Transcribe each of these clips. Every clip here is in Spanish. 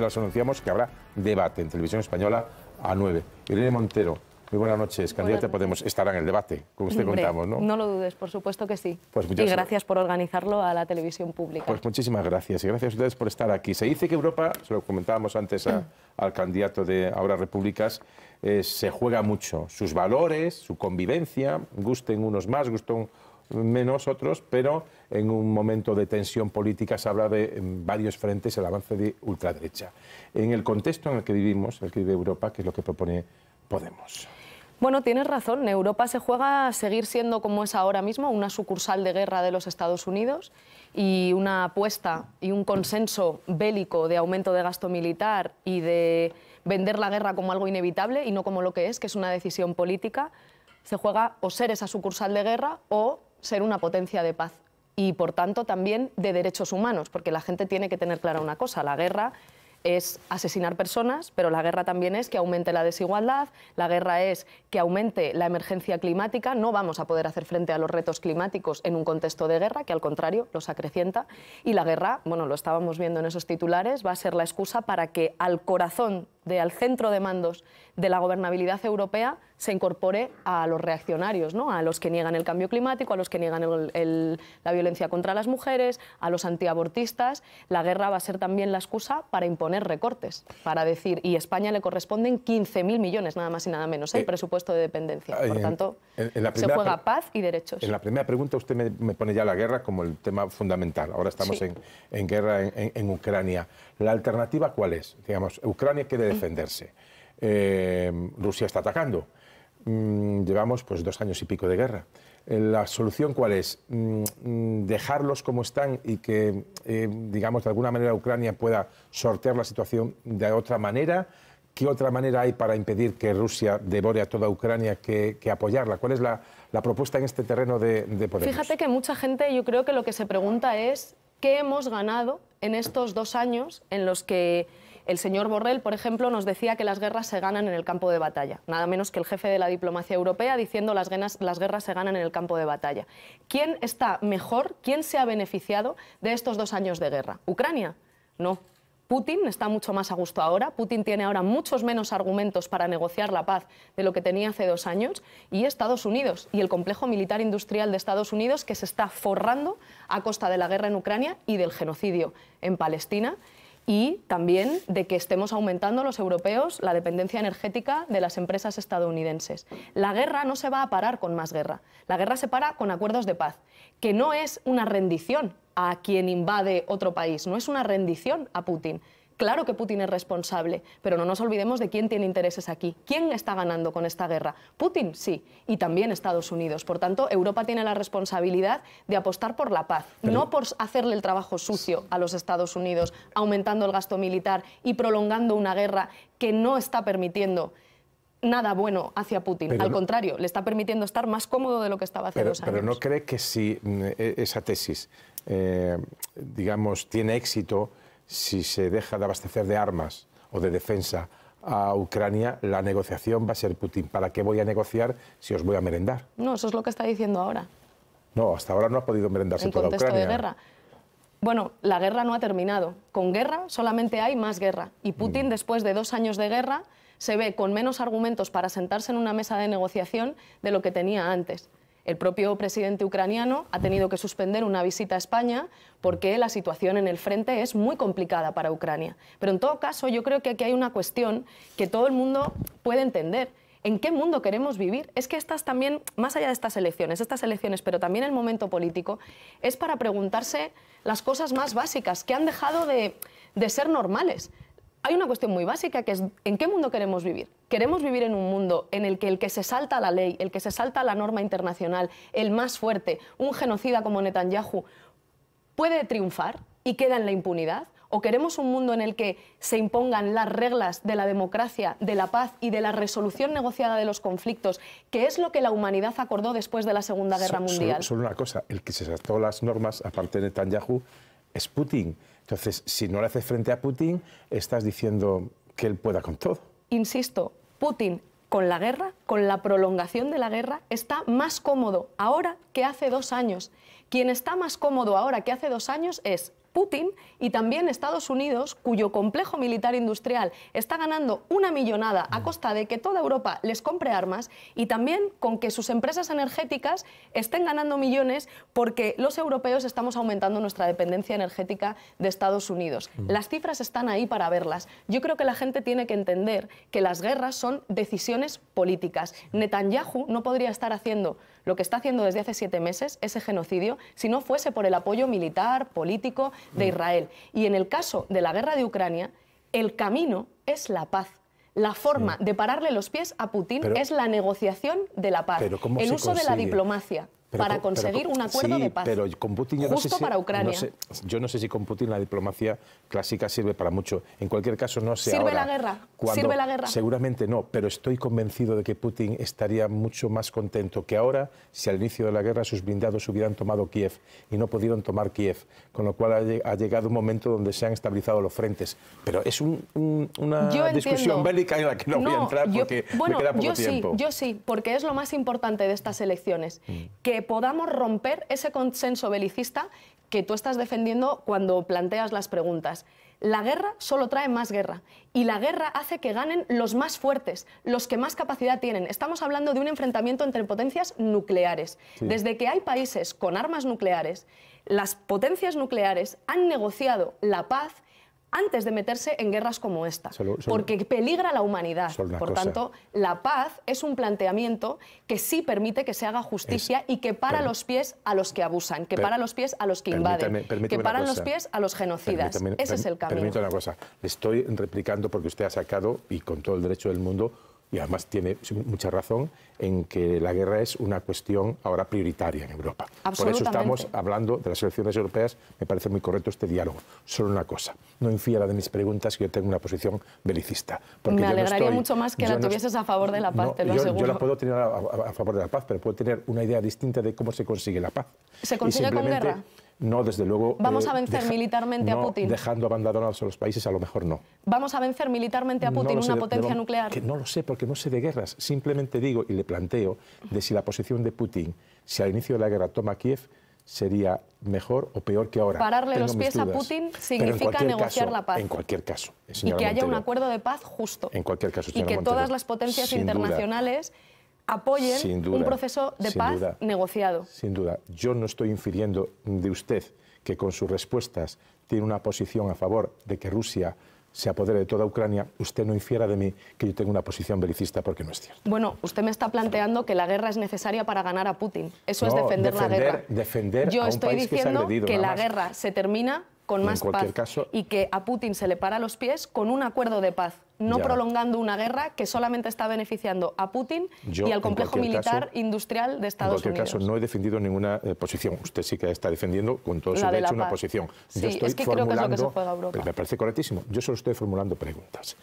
las anunciamos que habrá debate en Televisión Española a 9. Irene Montero, muy buenas noches. Candidata Podemos estará en el debate, como usted contamos, ¿no? No lo dudes, por supuesto que sí. Pues y gracias por organizarlo a la televisión pública. Pues muchísimas gracias y gracias a ustedes por estar aquí. Se dice que Europa, se lo comentábamos antes al candidato de ahora Repúblicas, eh, se juega mucho. Sus valores, su convivencia, gusten unos más, gusten menos otros, pero en un momento de tensión política se habla de varios frentes el avance de ultraderecha. En el contexto en el que vivimos, el que vive Europa, que es lo que propone Podemos. Bueno, tienes razón. Europa se juega a seguir siendo como es ahora mismo, una sucursal de guerra de los Estados Unidos y una apuesta y un consenso bélico de aumento de gasto militar y de vender la guerra como algo inevitable y no como lo que es, que es una decisión política. Se juega o ser esa sucursal de guerra o ser una potencia de paz y, por tanto, también de derechos humanos, porque la gente tiene que tener clara una cosa, la guerra es asesinar personas, pero la guerra también es que aumente la desigualdad, la guerra es que aumente la emergencia climática, no vamos a poder hacer frente a los retos climáticos en un contexto de guerra, que al contrario los acrecienta, y la guerra, bueno, lo estábamos viendo en esos titulares, va a ser la excusa para que al corazón de, al centro de mandos de la gobernabilidad europea se incorpore a los reaccionarios, ¿no? a los que niegan el cambio climático, a los que niegan la violencia contra las mujeres, a los antiabortistas. La guerra va a ser también la excusa para imponer recortes, para decir, y a España le corresponden 15.000 millones, nada más y nada menos, el ¿eh? eh, presupuesto de dependencia. Por tanto, se juega paz y derechos. En la primera pregunta usted me, pone ya la guerra como el tema fundamental. Ahora estamos en, guerra en Ucrania. La alternativa, ¿cuál es? Digamos, Ucrania quiere defenderse. Em, Rusia está atacando. Mm, llevamos pues dos años y pico de guerra. Eh, ¿La solución cuál es? Mm, mm, dejarlos como están y que, eh, digamos, de alguna manera Ucrania pueda sortear la situación de otra manera. ¿Qué otra manera hay para impedir que Rusia devore a toda Ucrania que, apoyarla? ¿Cuál es la, propuesta en este terreno de, de Fíjate que mucha gente yo creo que lo que se pregunta es qué hemos ganado en estos dos años en los que el señor Borrell, por ejemplo, nos decía que las guerras se ganan en el campo de batalla, nada menos que el jefe de la diplomacia europea diciendo las las guerras se ganan en el campo de batalla. ¿Quién está mejor, quién se ha beneficiado de estos dos años de guerra? ¿Ucrania? No, Putin está mucho más a gusto ahora, Putin tiene ahora muchos menos argumentos para negociar la paz de lo que tenía hace dos años, y Estados Unidos y el complejo militar industrial de Estados Unidos que se está forrando a costa de la guerra en Ucrania y del genocidio en Palestina y también de que estemos aumentando los europeos la dependencia energética de las empresas estadounidenses. La guerra no se va a parar con más guerra. La guerra se para con acuerdos de paz, que no es una rendición a quien invade otro país, no es una rendición a Putin, Claro que Putin es responsable, pero no nos olvidemos de quién tiene intereses aquí. ¿Quién está ganando con esta guerra? Putin, sí, y también Estados Unidos. Por tanto, Europa tiene la responsabilidad de apostar por la paz, no por hacerle el trabajo sucio a los Estados Unidos, aumentando el gasto militar y prolongando una guerra que no está permitiendo nada bueno hacia Putin. Al contrario, le está permitiendo estar más cómodo de lo que estaba hace pero, Pero ¿no cree que si mm, e, esa tesis, eh, digamos, tiene éxito, si se deja de abastecer de armas o de defensa a Ucrania, la negociación va a ser Putin. ¿Para qué voy a negociar si os voy a merendar? No, eso es lo que está diciendo ahora. No, hasta ahora no ha podido merendarse toda Ucrania. contexto de guerra. Bueno, la guerra no ha terminado. Con guerra solamente hay más guerra. Y mm. Putin, después de dos años de guerra, se ve con menos argumentos para sentarse en una mesa de negociación de lo que tenía antes. El propio presidente ucraniano ha tenido que suspender una visita a España porque la situación en el frente es muy complicada para Ucrania. Pero en todo caso, yo creo que aquí hay una cuestión que todo el mundo puede entender. ¿En qué mundo queremos vivir? Es que estas también, más allá de estas elecciones, estas elecciones, pero también el momento político, es para preguntarse las cosas más básicas que han dejado de, de ser normales hay una cuestión muy básica que es ¿en qué mundo queremos vivir? ¿Queremos vivir en un mundo en el que el que se salta la ley, el que se salta la norma internacional, el más fuerte, un genocida como Netanyahu, puede triunfar y queda en la impunidad? ¿O queremos un mundo en el que se impongan las reglas de la democracia, de la paz y de la resolución negociada de los conflictos, que es lo que la humanidad acordó después de la Segunda Guerra Mundial? solo, una cosa, el que se saltó las normas, aparte de Netanyahu, es Putin. Entonces, si no le haces frente a Putin, estás diciendo que él pueda con todo. Insisto, Putin con la guerra, con la prolongación de la guerra, está más cómodo ahora que hace dos años. Quien está más cómodo ahora que hace dos años es Putin y también Estados Unidos, cuyo complejo militar industrial está ganando una millonada a costa de que toda Europa les compre armas y también con que sus empresas energéticas estén ganando millones porque los europeos estamos aumentando nuestra dependencia energética de Estados Unidos. Mm. Las cifras están ahí para verlas. Yo creo que la gente tiene que entender que las guerras son decisiones políticas. Netanyahu no podría estar haciendo lo que está haciendo desde hace siete meses, ese genocidio, si no fuese por el apoyo militar, político de mm. Israel. Y en el caso de la guerra de Ucrania, el camino es la paz. La forma mm. de pararle los pies a Putin es la negociación de la paz, el uso de la diplomacia para conseguir un acuerdo de paz. Pero con Putin justo no sé para Ucrania. yo no sé si con Putin la diplomacia clásica sirve para mucho. En cualquier caso, no sé. ¿Sirve la guerra? ¿Sirve la guerra? Seguramente no, pero estoy convencido de que Putin estaría mucho más contento que ahora si al inicio de la guerra sus blindados hubieran tomado Kiev y no pudieron tomar Kiev, con lo cual ha llegado un momento donde se han estabilizado los frentes. Pero es una discusión bélica en la que no, voy a entrar porque yo, me queda poco yo tiempo. Sí, yo sí, porque es lo más importante de estas elecciones, mm. que podamos romper ese consenso belicista que tú estás defendiendo cuando planteas las preguntas. La guerra solo trae más guerra y la guerra hace que ganen los más fuertes, los que más capacidad tienen. Estamos hablando de un enfrentamiento entre potencias nucleares. Desde que hay países con armas nucleares, las potencias nucleares han negociado la paz antes de meterse en guerras como esta, porque peligra la humanidad. Por tanto, la paz es un planteamiento que sí permite que se haga justicia y que para los pies a los que abusan, que para los pies a los que invaden, que para los pies a los genocidas. Ese es el camino. Permítame una cosa, le estoy replicando porque usted ha sacado, y con todo el derecho del mundo, y además tiene mucha razón en que la guerra es una cuestión ahora prioritaria en Europa. Por eso estamos hablando de las elecciones europeas, me parece muy correcto este diálogo. Solo una cosa, no infiera de mis preguntas que yo tengo una posición belicista. me alegraría mucho más que la tuvieses a favor de la paz, te lo yo, aseguro. Yo la puedo tener a, a, favor de la paz, pero puedo tener una idea distinta de cómo se consigue la paz. ¿Se consigue con guerra? No, desde luego. ¿Vamos a eh, vencer militarmente a Putin? Dejando abandonados a los países, a lo mejor no. ¿Vamos a vencer militarmente a Putin una potencia nuclear? no lo sé, porque no sé de guerras. Simplemente digo y le planteo de si la posición de Putin, si al inicio de la guerra toma Kiev, sería mejor o peor que ahora. Pararle los pies a Putin significa negociar la paz. En cualquier caso. Y que haya un acuerdo de paz justo. En cualquier caso. Y que todas las potencias internacionales apoyen un proceso de paz negociado. Sin duda. Yo no estoy infiriendo de usted que con sus respuestas tiene una posición a favor de que Rusia se apodere de toda Ucrania, usted no infiera de mí que yo tengo una posición belicista porque no es cierto. Bueno, usted me está planteando que la guerra es necesaria para ganar a Putin. Eso es defender, la guerra. Defender yo estoy diciendo que, la guerra se termina con más paz y que a Putin se le para los pies con un acuerdo de paz no prolongando una guerra que solamente está beneficiando a Putin y al complejo militar industrial de Estados Unidos. En cualquier caso, no he defendido ninguna eh, posición. Usted sí que está defendiendo con todo su derecho una posición. Yo estoy es que formulando, creo que es lo que se juega Me parece correctísimo. Yo solo estoy formulando preguntas.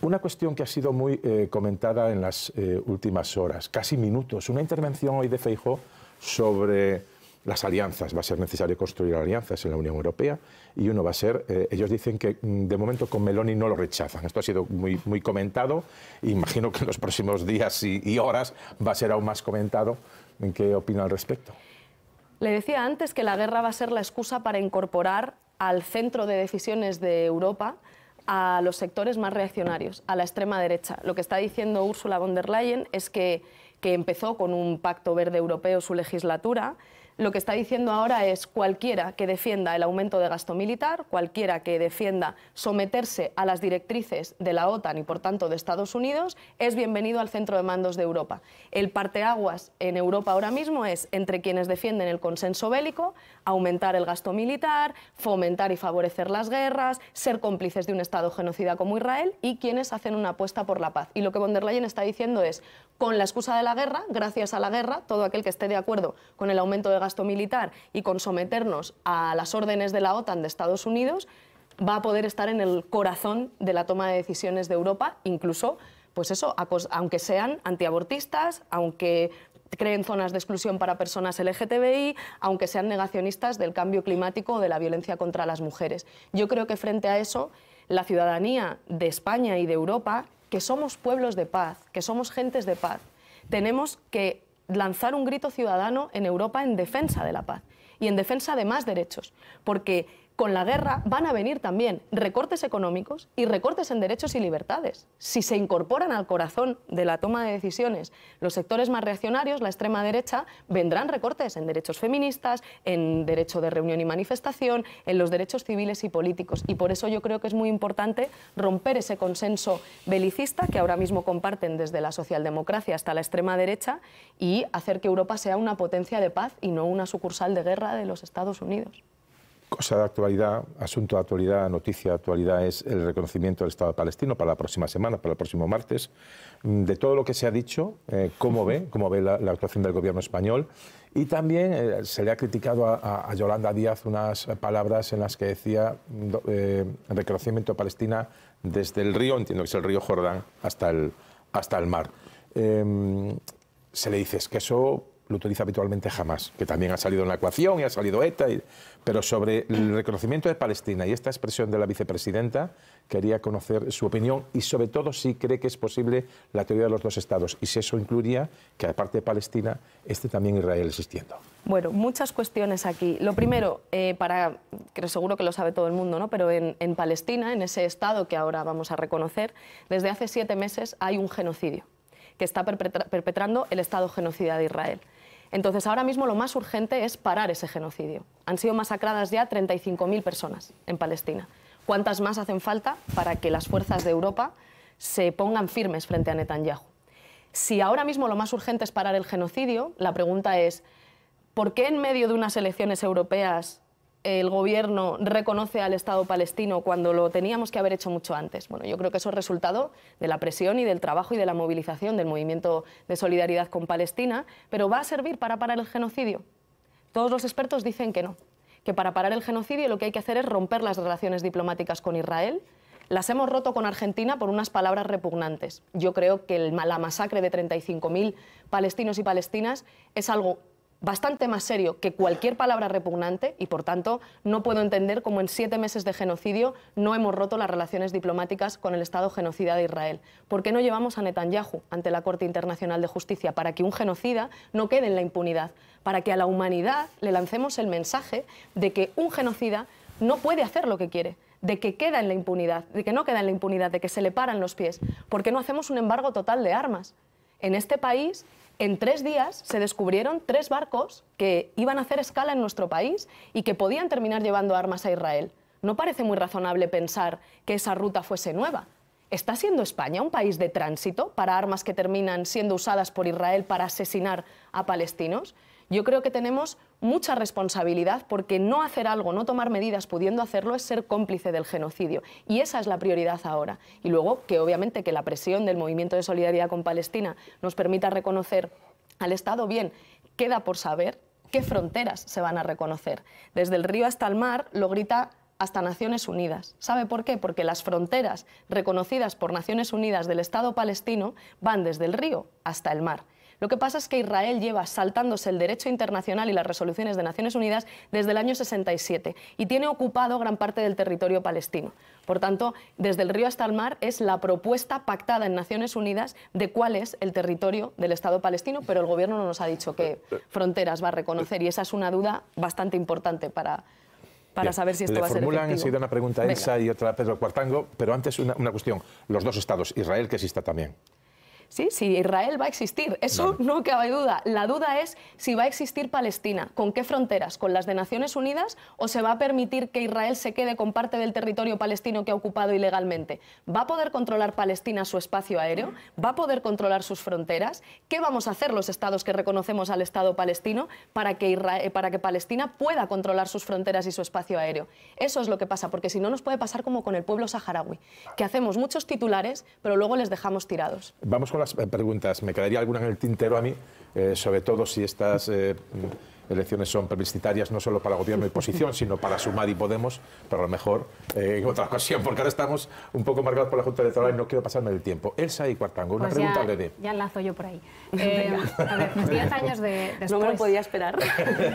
Una cuestión que ha sido muy eh, comentada en las eh, últimas horas, casi minutos, una intervención hoy de Feijó sobre las alianzas, va a ser necesario construir alianzas en la Unión Europea y uno va a ser, eh, ellos dicen que mm, de momento con Meloni no lo rechazan, esto ha sido muy, muy comentado, imagino que en los próximos días y, horas va a ser aún más comentado en qué opina al respecto. Le decía antes que la guerra va a ser la excusa para incorporar al centro de decisiones de Europa a los sectores más reaccionarios, a la extrema derecha. Lo que está diciendo Ursula von der Leyen es que, que empezó con un pacto verde europeo su legislatura, lo que está diciendo ahora es cualquiera que defienda el aumento de gasto militar, cualquiera que defienda someterse a las directrices de la OTAN y por tanto de Estados Unidos, es bienvenido al centro de mandos de Europa. El parteaguas en Europa ahora mismo es entre quienes defienden el consenso bélico, aumentar el gasto militar, fomentar y favorecer las guerras, ser cómplices de un Estado genocida como Israel y quienes hacen una apuesta por la paz. Y lo que von der Leyen está diciendo es, con la excusa de la guerra, gracias a la guerra, todo aquel que esté de acuerdo con el aumento de gasto militar y con someternos a las órdenes de la OTAN de Estados Unidos, va a poder estar en el corazón de la toma de decisiones de Europa, incluso, pues eso, aunque sean antiabortistas, aunque creen zonas de exclusión para personas LGTBI, aunque sean negacionistas del cambio climático o de la violencia contra las mujeres. Yo creo que frente a eso, la ciudadanía de España y de Europa, que somos pueblos de paz, que somos gentes de paz, tenemos que lanzar un grito ciudadano en Europa en defensa de la paz y en defensa de más derechos, porque con la guerra van a venir también recortes económicos y recortes en derechos y libertades. Si se incorporan al corazón de la toma de decisiones los sectores más reaccionarios, la extrema derecha, vendrán recortes en derechos feministas, en derecho de reunión y manifestación, en los derechos civiles y políticos. Y por eso yo creo que es muy importante romper ese consenso belicista que ahora mismo comparten desde la socialdemocracia hasta la extrema derecha y hacer que Europa sea una potencia de paz y no una sucursal de guerra de los Estados Unidos cosa de actualidad, asunto de actualidad, noticia de actualidad es el reconocimiento del Estado palestino para la próxima semana, para el próximo martes. Mm, de todo lo que se ha dicho, eh, cómo ve, cómo ve la, actuación del gobierno español. Y también eh, se le ha criticado a, Yolanda Díaz unas palabras en las que decía mm, eh, reconocimiento de Palestina desde el río, entiendo que es el río Jordán, hasta el, hasta el mar. Em, se le dice es que eso lo utiliza habitualmente jamás, que también ha salido en la ecuación y ha salido ETA. pero sobre el reconocimiento de Palestina y esta expresión de la vicepresidenta, quería conocer su opinión y sobre todo si cree que es posible la teoría de los dos estados y si eso incluiría que aparte de Palestina esté también Israel existiendo. Bueno, muchas cuestiones aquí. Lo primero, eh, para, creo seguro que lo sabe todo el mundo, ¿no? pero en, Palestina, en ese estado que ahora vamos a reconocer, desde hace siete meses hay un genocidio que está perpetrando el Estado genocida de Israel. Entonces, ahora mismo lo más urgente es parar ese genocidio. Han sido masacradas ya 35.000 personas en Palestina. ¿Cuántas más hacen falta para que las fuerzas de Europa se pongan firmes frente a Netanyahu? Si ahora mismo lo más urgente es parar el genocidio, la pregunta es, ¿por qué en medio de unas elecciones europeas el gobierno reconoce al Estado palestino cuando lo teníamos que haber hecho mucho antes. Bueno, yo creo que eso es resultado de la presión y del trabajo y de la movilización del movimiento de solidaridad con Palestina, pero ¿va a servir para parar el genocidio? Todos los expertos dicen que no, que para parar el genocidio lo que hay que hacer es romper las relaciones diplomáticas con Israel. Las hemos roto con Argentina por unas palabras repugnantes. Yo creo que la masacre de 35.000 palestinos y palestinas es algo bastante más serio que cualquier palabra repugnante y, por tanto, no puedo entender cómo en siete meses de genocidio no hemos roto las relaciones diplomáticas con el Estado genocida de Israel. ¿Por qué no llevamos a Netanyahu ante la Corte Internacional de Justicia para que un genocida no quede en la impunidad? Para que a la humanidad le lancemos el mensaje de que un genocida no puede hacer lo que quiere de que queda en la impunidad, de que no queda en la impunidad, de que se le paran los pies. ¿Por qué no hacemos un embargo total de armas? En este país en tres días se descubrieron tres barcos que iban a hacer escala en nuestro país y que podían terminar llevando armas a Israel. No parece muy razonable pensar que esa ruta fuese nueva. ¿Está siendo España un país de tránsito para armas que terminan siendo usadas por Israel para asesinar a palestinos? Yo creo que tenemos mucha responsabilidad porque no hacer algo, no tomar medidas pudiendo hacerlo es ser cómplice del genocidio. Y esa es la prioridad ahora. Y luego que obviamente que la presión del movimiento de solidaridad con Palestina nos permita reconocer al Estado bien, queda por saber qué fronteras se van a reconocer. Desde el río hasta el mar lo grita hasta Naciones Unidas. ¿Sabe por qué? Porque las fronteras reconocidas por Naciones Unidas del Estado palestino van desde el río hasta el mar. Lo que pasa es que Israel lleva saltándose el derecho internacional y las resoluciones de Naciones Unidas desde el año 67 y tiene ocupado gran parte del territorio palestino. Por tanto, desde el río hasta el mar es la propuesta pactada en Naciones Unidas de cuál es el territorio del Estado palestino, pero el Gobierno no nos ha dicho qué fronteras va a reconocer y esa es una duda bastante importante para, para saber si esto va a ser formulan una pregunta a y otra Pedro Cuartango, pero antes una, una cuestión. Los dos estados, Israel que exista también. ¿sí? si Israel va a existir. Eso no cabe duda. La duda es si va a existir Palestina. ¿Con qué fronteras? ¿Con las de Naciones Unidas? ¿O se va a permitir que Israel se quede con parte del territorio palestino que ha ocupado ilegalmente? ¿Va a poder controlar Palestina su espacio aéreo? ¿Va a poder controlar sus fronteras? ¿Qué vamos a hacer los estados que reconocemos al Estado palestino para que, eh, para que Palestina pueda controlar sus fronteras y su espacio aéreo? Eso es lo que pasa, porque si no nos puede pasar como con el pueblo saharaui, que hacemos muchos titulares, pero luego les dejamos tirados las eh, preguntas. Me quedaría alguna en el tintero a mí, eh, sobre todo si estas eh, elecciones son publicitarias no solo para gobierno y posición, sino para sumar y Podemos, pero a lo mejor eh, en otra ocasión, porque ahora estamos un poco marcados por la Junta Electoral y no quiero pasarme del tiempo. Elsa y Cuartango, una pues pregunta ya, de... Ya enlazo yo por ahí. Eh, a ver, 10 años de, después... No me lo podía esperar.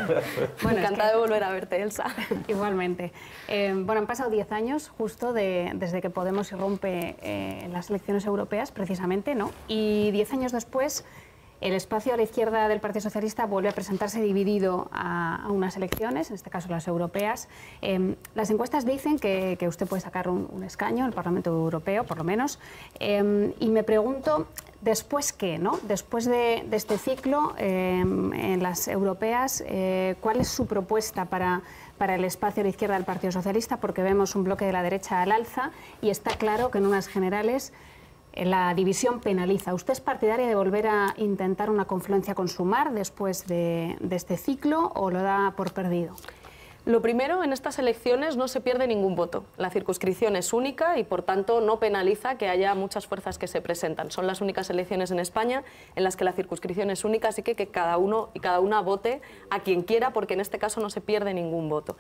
bueno, Encantada de volver a verte, Elsa. Igualmente. Eh, bueno, han pasado 10 años justo desde que Podemos irrumpe en las elecciones europeas, precisamente, ¿no? Y 10 años después el espacio a la izquierda del Partido Socialista vuelve a presentarse dividido a, unas elecciones, en este caso las europeas. Em, las encuestas dicen que, usted puede sacar un, escaño en el Parlamento Europeo, por lo menos, em, y me pregunto después qué, ¿no? Después de, este ciclo em, en las europeas, eh, ¿cuál es su propuesta para, para el espacio a la izquierda del Partido Socialista? Porque vemos un bloque de la derecha al alza y está claro que en unas generales la división penaliza. ¿Usted es partidaria de volver a intentar una confluencia con Sumar después de, de este ciclo o lo da por perdido? Lo primero, en estas elecciones no se pierde ningún voto. La circunscripción es única y, por tanto, no penaliza que haya muchas fuerzas que se presentan. Son las únicas elecciones en España en las que la circunscripción es única, así que que cada uno y cada una vote a quien quiera, porque en este caso no se pierde ningún voto.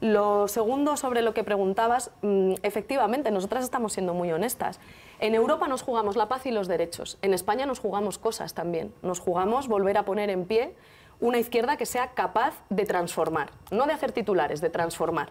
Lo segundo, sobre lo que preguntabas, mm, efectivamente, nosotras estamos siendo muy honestas. En Europa nos jugamos la paz y los derechos. En España nos jugamos cosas también. Nos jugamos volver a poner en pie una izquierda que sea capaz de transformar, no de hacer titulares, de transformar.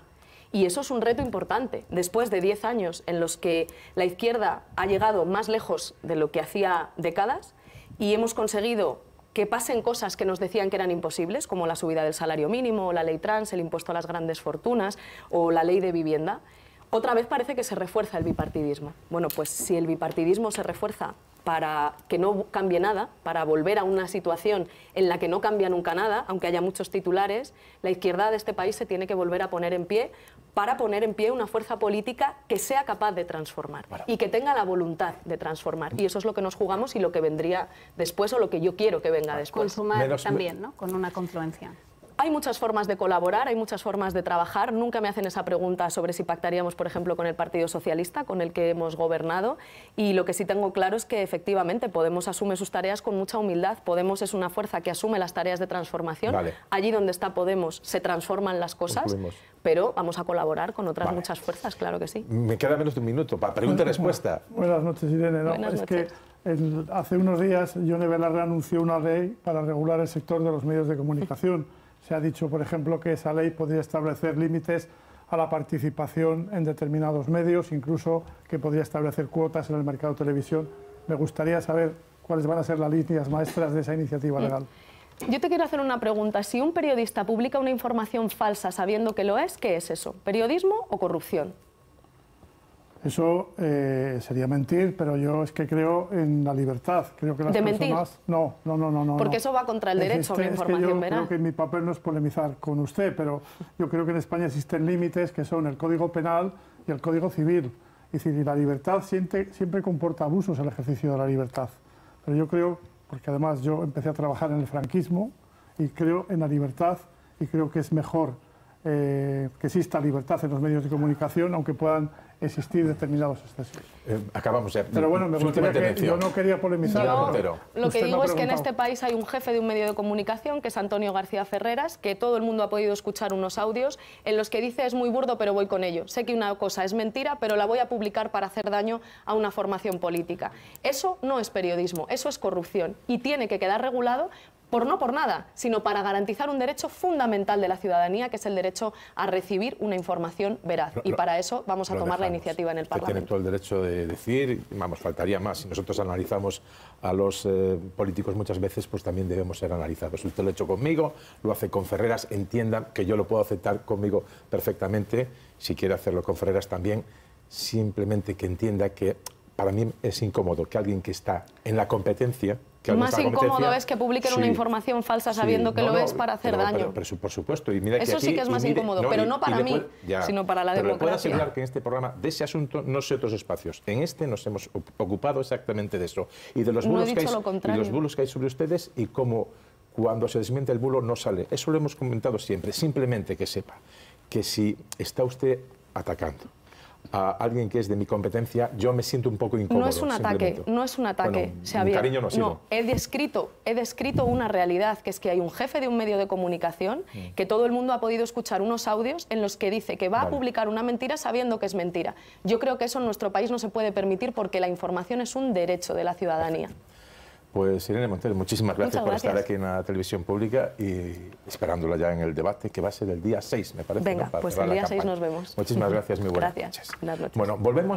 Y eso es un reto importante. Después de 10 años en los que la izquierda ha llegado más lejos de lo que hacía décadas y hemos conseguido que pasen cosas que nos decían que eran imposibles, como la subida del salario mínimo, la ley trans, el impuesto a las grandes fortunas o la ley de vivienda, otra vez parece que se refuerza el bipartidismo. Bueno, pues si el bipartidismo se refuerza para que no cambie nada, para volver a una situación en la que no cambia nunca nada, aunque haya muchos titulares, la izquierda de este país se tiene que volver a poner en pie para poner en pie una fuerza política que sea capaz de transformar y que tenga la voluntad de transformar. Y eso es lo que nos jugamos y lo que vendría después o lo que yo quiero que venga después. también, ¿no? Con una confluencia. Hay muchas formas de colaborar, hay muchas formas de trabajar. Nunca me hacen esa pregunta sobre si pactaríamos, por ejemplo, con el Partido Socialista, con el que hemos gobernado. Y lo que sí tengo claro es que efectivamente Podemos asume sus tareas con mucha humildad. Podemos es una fuerza que asume las tareas de transformación. Allí donde está Podemos se transforman las cosas, pero vamos a colaborar con otras muchas fuerzas, claro que sí. Me queda menos de un minuto para pregunta-respuesta. Buenas noches, Irene. hace unos días, Yone Belarra anunció una ley para regular el sector de los medios de comunicación. Se ha dicho, por ejemplo, que esa ley podría establecer límites a la participación en determinados medios, incluso que podría establecer cuotas en el mercado de televisión. Me gustaría saber cuáles van a ser las líneas maestras de esa iniciativa legal. Eh, yo te quiero hacer una pregunta. Si un periodista publica una información falsa sabiendo que lo es, ¿qué es eso? ¿Periodismo o corrupción? Eso eh, sería mentir, pero yo es que creo en la libertad. Creo que ¿De mentir? No, no, no, no. Porque eso va contra el derecho a este, la información, es que yo creo que mi papel no es polemizar con usted, pero yo creo que en España existen límites que son el Código Penal y el Código Civil. Es decir, y la libertad siempre comporta abusos el ejercicio de la libertad. Pero yo creo, porque además yo empecé a trabajar en el franquismo, y creo en la libertad y creo que es mejor eh, que exista libertad en los medios de comunicación, aunque puedan existir determinados excesos. Eh, acabamos ya. Pero bueno, yo no quería polemizar. lo que digo es que en este país hay un jefe de un medio de comunicación, que es Antonio García Ferreras, que todo el mundo ha podido escuchar unos audios en los que dice es muy burdo, pero voy con ello. Sé que una cosa es mentira, pero la voy a publicar para hacer daño a una formación política. Eso no es periodismo, eso es corrupción y tiene que quedar regulado por no por nada, sino para garantizar un derecho fundamental de la ciudadanía, que es el derecho a recibir una información veraz. y para eso vamos a tomar la iniciativa en el Parlamento. tiene todo el derecho de decir, vamos, faltaría más. Si nosotros analizamos a los eh, políticos muchas veces, pues también debemos ser analizados. Usted lo ha hecho conmigo, lo hace con Ferreras, entienda que yo lo puedo aceptar conmigo perfectamente, si quiere hacerlo con Ferreras también, simplemente que entienda que para mí es incómodo que alguien que está en la competencia más incómodo es que publiquen una información falsa sabiendo que lo es para hacer daño. por supuesto, y Eso sí que es más incómodo, pero no para mí, sino para la democracia. Pero puedo asegurar que en este programa, de ese asunto, no sé otros espacios. En este nos hemos ocupado exactamente de eso. Y de los bulos, que los bulos que hay sobre ustedes y cómo cuando se desmiente el bulo no sale. Eso lo hemos comentado siempre. Simplemente que sepa que si está usted atacando, a alguien que es de mi competencia, yo me siento un poco incómodo. No es un ataque, no es un ataque, bueno, cariño no, he descrito, he descrito una realidad, que es que hay un jefe de un medio de comunicación mm. que todo el mundo ha podido escuchar unos audios en los que dice que va a publicar una mentira sabiendo que es mentira. Yo creo que eso en nuestro país no se puede permitir porque la información es un derecho de la ciudadanía. Pues Irene Montero, muchísimas gracias, por estar aquí en la televisión pública y esperándola ya en el debate que va a ser el día 6, me parece. Venga, pues el día 6 nos vemos. Muchísimas gracias, muy buenas gracias. Buenas Bueno, volvemos.